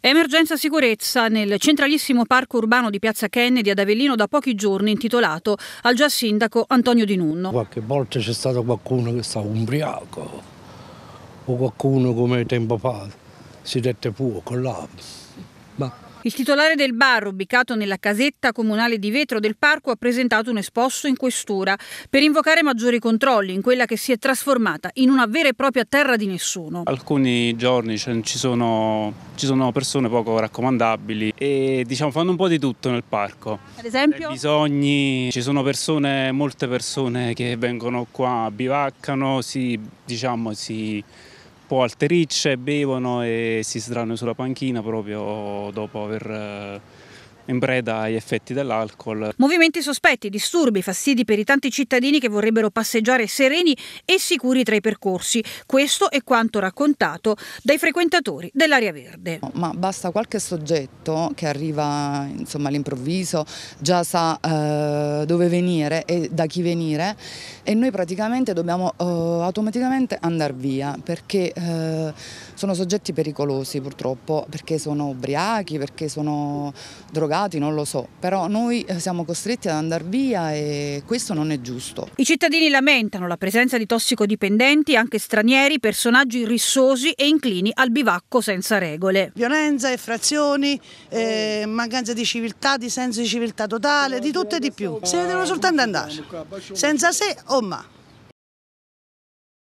Emergenza sicurezza nel centralissimo parco urbano di Piazza Kennedy ad Avellino da pochi giorni intitolato al già sindaco Antonio Di Nunno. Qualche volta c'è stato qualcuno che stava ubriaco o qualcuno come tempo fa si dette fuoco là, ma il titolare del bar, ubicato nella casetta comunale di vetro del parco, ha presentato un esposto in questura per invocare maggiori controlli in quella che si è trasformata in una vera e propria terra di nessuno. Alcuni giorni cioè, ci, sono, ci, sono, persone poco raccomandabili e diciamo, fanno un po' di tutto nel parco. Ad esempio? Bisogni, ci sono persone, molte persone che vengono qua, bivaccano, si, diciamo, si po' altericce, bevono e si sdranno sulla panchina proprio dopo aver eh, in breda agli effetti dell'alcol. Movimenti sospetti, disturbi, fastidi per i tanti cittadini che vorrebbero passeggiare sereni e sicuri tra i percorsi. Questo è quanto raccontato dai frequentatori dell'area verde. Ma basta qualche soggetto che arriva all'improvviso, già sa eh, dove venire e da chi venire e noi praticamente dobbiamo eh, automaticamente andare via perché eh, sono soggetti pericolosi purtroppo, perché sono ubriachi, perché sono drogati manipolati, non lo so, però noi eh, siamo costretti ad andare via e questo non è giusto. I cittadini lamentano la presenza di tossicodipendenti, anche stranieri, personaggi rissosi e inclini al bivacco senza regole. Violenza, effrazioni, eh, mancanza di civiltà, di senso di civiltà totale, di tutto e di più. Se ne devono soltanto andare, senza se o ma.